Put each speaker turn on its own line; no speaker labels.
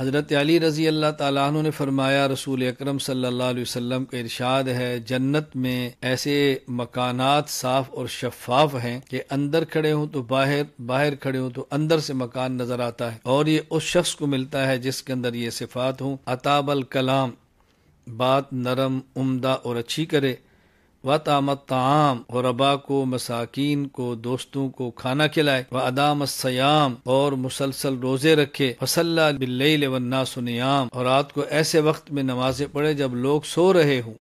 हज़रत अली रज़ी अल्लाह तु ने फरमाया रसूल अक्रम सल्ला वसम का इरशाद है जन्नत में ऐसे मकानात साफ और शफाफ हैं कि अंदर खड़े हों तो बाहर बाहर खड़े हों तो अंदर से मकान नजर आता है और ये उस शख्स को मिलता है जिसके अंदर ये सिफात हों अताबल कलाम बात नरम उमदा और अच्छी करे व और रबा को मसाकिन को दोस्तों को खाना खिलाए व अदाम सयाम और मुसलसल रोजे रखे वसल्ला बिल्लई वन्ना सुनियाम और रात को ऐसे वक्त में नमाजें पढ़े जब लोग सो रहे हों